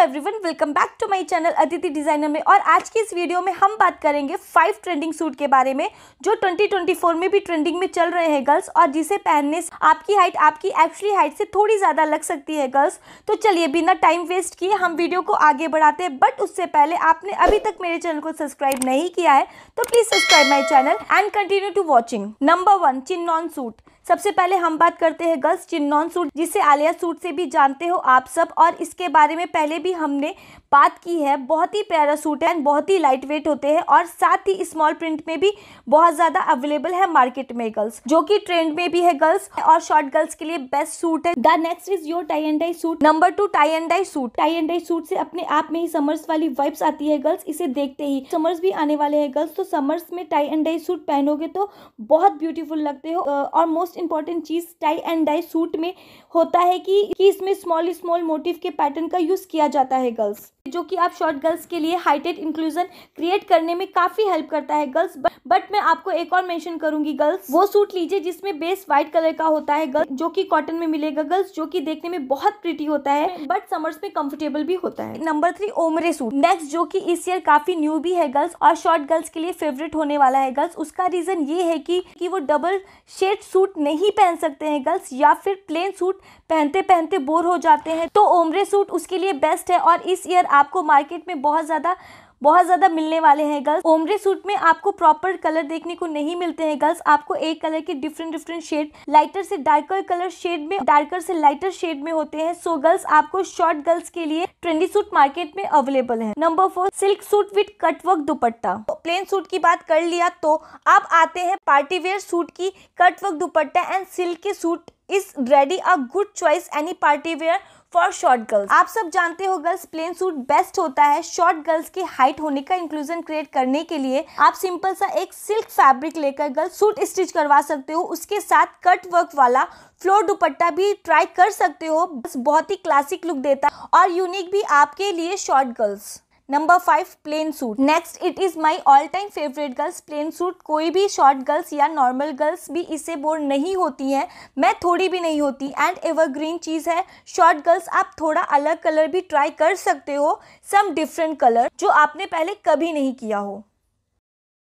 everyone welcome back to my channel Atithi designer में और आज की इस वीडियो में हम बात करेंगे फाइव ट्रेंडिंग सूट के बारे में जो 2024 में भी ट्रेंडिंग में चल रहे हैं गर्ल्स और जिसे पहनने से आपकी हाइट आपकी एक्चुअली हाइट से थोड़ी ज़्यादा लग सकती है गर्ल्स तो चलिए बिना टाइम वेस्ट किए हम वीडियो को आगे बढ़ाते हैं बट उससे पहले आपने अभी तक मेरे चैनल को सब्सक्राइब नहीं किया है तो please subscribe my channel and continue to watching number one chinon suit सबसे पहले हम बात करते हैं गर्ल्स चिन्नौन सूट जिसे आलिया सूट से भी जानते हो आप सब और इसके बारे में पहले भी हमने बात की है बहुत ही प्यारा सूट है बहुत ही लाइट वेट होते हैं और साथ ही स्मॉल प्रिंट में भी बहुत ज़्यादा अवेलेबल है मार्केट में गर्ल्स जो कि ट्रेंड में भी है गर्ल्स और शॉर्ट गर्ल्स के लिए बेस्ट सूट है the next is your tie and dye suit number two tie and dye suit tie and dye suit से अपने आप में ही समर्स वाली वाइब्स आती है गर्ल्स इसे देखते ही समर्स भी आने वाले है गर्ल्स तो समर्स में टाई एंड डाई सूट पहनोगे तो बहुत ब्यूटीफुल लगते हो और मोस्ट इंपॉर्टेंट चीज़ टाई एंड डाई सूट में होता है कि कि इसमें स्मॉल स्मॉल मोटिव के पैटर्न का यूज़ किया जाता है गर्ल्स जो कि आप शॉर्ट गर्ल्स के लिए हाइटेड इंक्लूजन क्रिएट करने में काफ़ी हेल्प करता है गर्ल्स बट मैं आपको एक और मेंशन करूंगी गर्ल्स वो सूट लीजिए जिसमें बेस व्हाइट कलर का होता है गर्ल्स जो कि कॉटन में मिलेगा गर्ल्स जो कि देखने में बहुत प्रिटी होता है बट समर्स में कंफर्टेबल भी होता है number three ombre suit next जो कि इस ईयर काफ़ी न्यू भी है गर्ल्स और शॉर्ट गर्ल्स के लिए फेवरेट होने वाला है गर्ल्स उसका रीज़न ये है कि, कि वो डबल शेड सूट नहीं पहन सकते हैं गर्ल्स या फिर प्लेन सूट पहनते पहनते बोर हो जाते हैं तो ओमरे सूट उसके लिए बेस्ट है और इस ईयर आपको मार्केट में बहुत ज़्यादा बहुत ज़्यादा मिलने वाले हैं गर्ल्स ओमरे सूट में आपको प्रॉपर कलर देखने को नहीं मिलते हैं गर्ल्स आपको एक कलर के डिफरेंट डिफरेंट शेड लाइटर से डार्कर कलर शेड में डार्कर से लाइटर शेड में होते हैं सो गर्ल्स आपको शॉर्ट गर्ल्स के लिए ट्रेंडी सूट मार्केट में अवेलेबल है number four silk suit with cutwork dupatta plain तो सूट की बात कर लिया तो आप आते हैं पार्टीवेयर सूट की कटवर्क दुपट्टा एंड सिल्क के suit is ready a good choice any party wear for short girls आप सब जानते हो गर्ल्स प्लेन सूट बेस्ट होता है शॉर्ट गर्ल्स की हाइट होने का इंक्लूजन क्रिएट करने के लिए आप सिंपल सा एक सिल्क फैब्रिक लेकर गर्ल्स सूट स्टिच करवा सकते हो उसके साथ कट वर्क वाला फ्लोर दुपट्टा भी ट्राई कर सकते हो बस बहुत ही क्लासिक लुक देता है और यूनिक भी आपके लिए short girls number five plain suit next it is my all time favourite girls plain suit कोई भी शॉर्ट गर्ल्स या नॉर्मल गर्ल्स भी इससे बोर नहीं होती हैं मैं थोड़ी भी नहीं होती एंड एवरग्रीन चीज़ है शॉर्ट गर्ल्स आप थोड़ा अलग कलर भी ट्राई कर सकते हो सम डिफरेंट कलर जो आपने पहले कभी नहीं किया हो